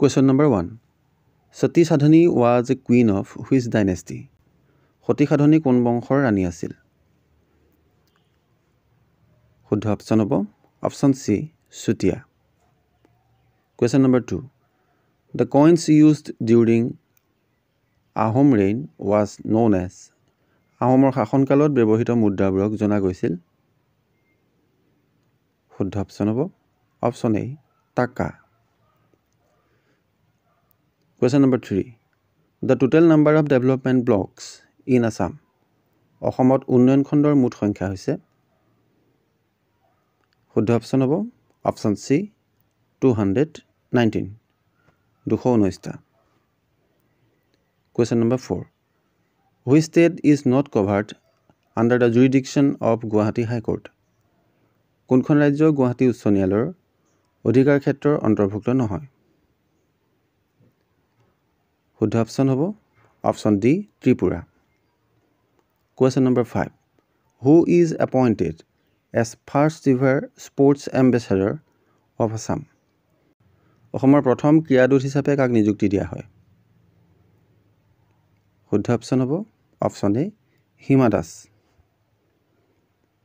question number one Sati Sadhani was a queen of which dynasty Sati Sadhani কোন বংশৰ ৰাণী আছিল শুদ্ধ অপশ্যন হ'ব option C Chutia question number two the coins use during Ahom reign was known as আহোমৰ শাসনকালত ব্যৱহৃত মুদ্ৰাবোৰক জনা গৈছিল শুদ্ধ অপশ্যন হ'ব option A taka question number three the total number of development blocks in Assam অসমত উন্নয়ন খণ্ডৰ মুঠ সংখ্যা হৈছে শুদ্ধ অপশ্যন হ'ব option C two hundred nineteen দুশ ঊনৈছটা question number four which state is not covered under the jurisdiction of Guwahati high court কোনখন ৰাজ্য গুৱাহাটী উচ্চ ন্যায়ালয়ৰ অধিকাৰ ক্ষেত্ৰৰ অন্তৰ্ভুক্ত নহয় শুদ্ধ অপশ্যন হ'ব option D Tripura question number five who is appointed as first river sports ambassador of Assam অসমৰ প্ৰথম ক্ৰীড়াদূত হিচাপে কাক নিযুক্তি দিয়া হয় শুদ্ধ অপশ্যন হ'ব option A Hima Das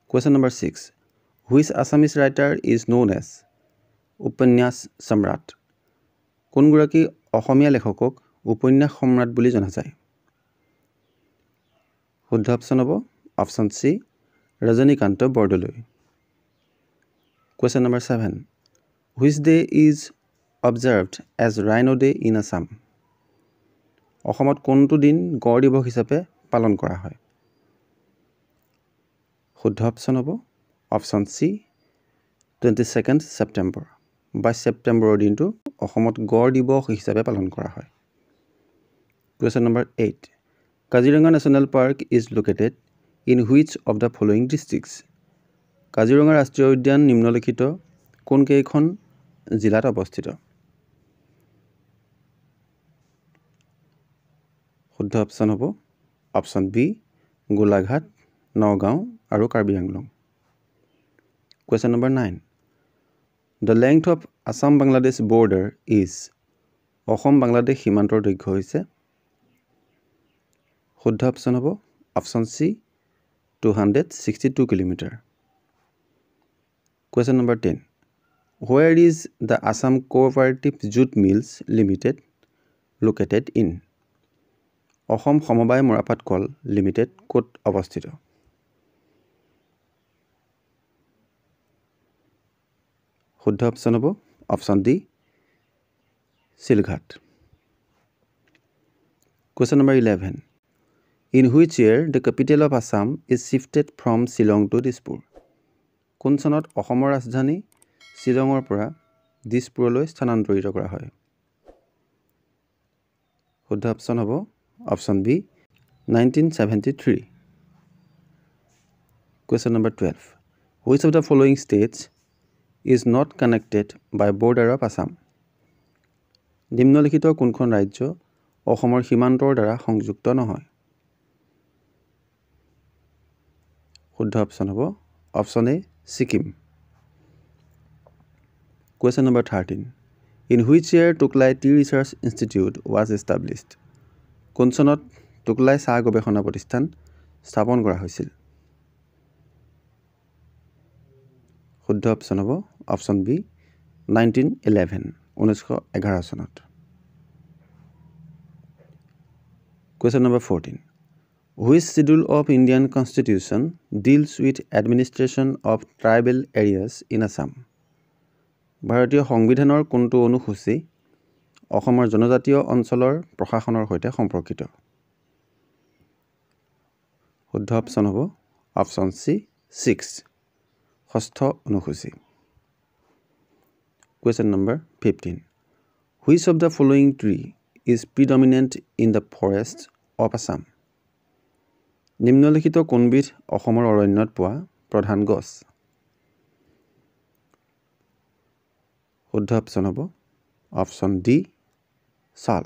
question number six which Assamese writer is known as উপন্যাস সম্ৰাট কোনগৰাকী অসমীয়া লেখকক উপন্যাস সম্ৰাট বুলি জনা যায় শুদ্ধ অপশ্যন হ'ব option C Rajanikanta Bordoloi question number seven which day is observed as rhino' day in Assam অসমত কোনটো দিন গড় দিৱস হিচাপে পালন কৰা হয় শুদ্ধ অপশ্যন হ'ব option C twenty second September বাইছ ছেপ্টেম্বৰৰ দিনটো অসমত গড় দিৱস হিচাপে পালন কৰা হয় question number eight Kaziranga national park is located in which of the following districts Kaziranga ৰাষ্ট্ৰীয় উদ্যান নিম্নলিখিত কোনকেইখন জিলাত অৱস্থিত শুদ্ধ অপশ্যন হ'ব অপশ্যন বি গোলাঘাট নগাঁও আৰু Karbi Anglong question number nine the length of Assam Bangladesh border is Assam Bangladesh সীমান্তৰ দৈৰ্ঘ্য হৈছে শুদ্ধ অপশ্যন হ'ব option C two hundred sixty two kilometre question number ten where is the Assam cooperative jute mills limited located in Assam সমবায় মৰাপাট কল লিমিটেড ক'ত অৱস্থিত শুদ্ধ অপশ্যন হ'ব option D Silghat question number eleven in which year the capital of Assam is shifted from Shillong to Dispur কোন চনত অসমৰ ৰাজধানী শ্বিলঙৰ পৰা দিছপুৰলৈ স্থানান্তৰিত কৰা হয় শুদ্ধ অপশ্যন হ'ব option B nineteen seventy three question number twelve which of the following states is not connected by border of Assam নিম্নলিখিত কোনখন ৰাজ্য অসমৰ সীমান্তৰ দ্বাৰা সংযুক্ত নহয় শুদ্ধ অপশ্যন হ'ব option A Sikkim question number thirteen in which year Tocklai tea research institute was established কোন চনত টুকলাই চাহ গৱেষণা প্ৰতিষ্ঠান স্থাপন কৰা হৈছিল শুদ্ধ অপশ্যন হ'ব অপশ্যন বি নাইনটিন ইলেভেন ঊনৈছশ এঘাৰ চনত question number fourteen which schedule of Indian constitution deals with administration of tribal areas in Assam ভাৰতীয় সংবিধানৰ কোনটো অনুসূচী অসমৰ জনজাতীয় অঞ্চলৰ প্ৰশাসনৰ সৈতে সম্পৰ্কিত শুদ্ধ অপশ্যন হ'ব অপশ্যন চি ছিক্স ষষ্ঠ অনুসূচী question number fifteen which of the following tree is predominant in the forest of Assam নিম্নলিখিত কোনবিধ অসমৰ অৰণ্যত পোৱা প্ৰধান গছ শুদ্ধ অপশ্যন হ'ব অপশ্যন ডি চাল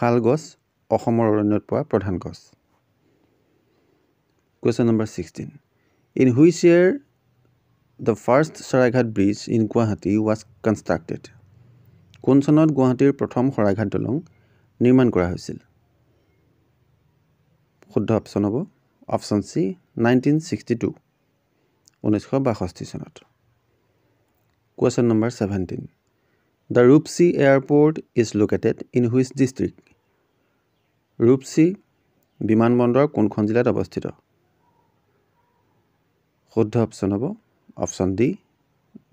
শাল গছ অসমৰ অৰণ্যত পোৱা প্ৰধান গছ question number sixteen in which year the first Saraighat bridge in Guwahati was constructed কোন চনত গুৱাহাটীৰ প্ৰথম শৰাইঘাট দলং নিৰ্মাণ কৰা হৈছিল শুদ্ধ অপশ্যন হ'ব option C nineteen sixty two ঊনৈছশ বাষষ্ঠি চনত question number seventeen the Rupsi airport is located in which district Rupsi বিমানবন্দৰ কোনখন জিলাত অৱস্থিত শুদ্ধ অপশ্যন হ'ব option D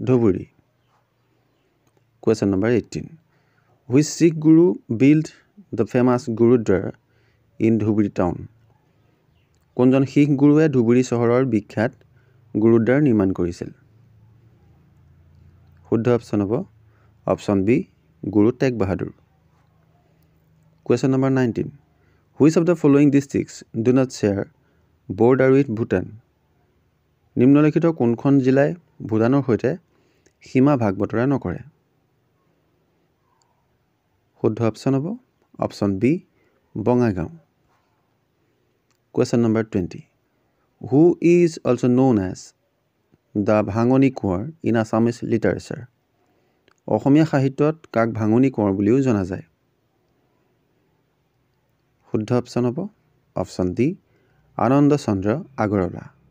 Dhubri question number eighteen which Sikh Guru build the famous Gurdwara in Dhubri town কোনজন শিখ গুৰুৱে ধুবুৰী চহৰৰ বিখ্যাত গুৰুদ্বাৰ নিৰ্মাণ কৰিছিল শুদ্ধ অপশ্যন হ'ব option B Guru Tegh Bahadur question number nineteen which of the following districts do not share border with Bhutan নিম্নলিখিত কোনখন জিলাই ভূটানৰ সৈতে সীমা ভাগ বতৰা নকৰে শুদ্ধ অপশ্যন হ'ব option B Bongaigaon question number twenty who is also' known as the ভাঙনি কোঁৱৰ ইন আছামিজ লিটাৰেচাৰ অসমীয়া সাহিত্যত কাক ভাঙনি কোঁৱৰ বুলিও জনা যায় শুদ্ধ অপশ্যন হ'ব অপশ্যন ডি আনন্দ চন্দ্ৰ আগৰৱালা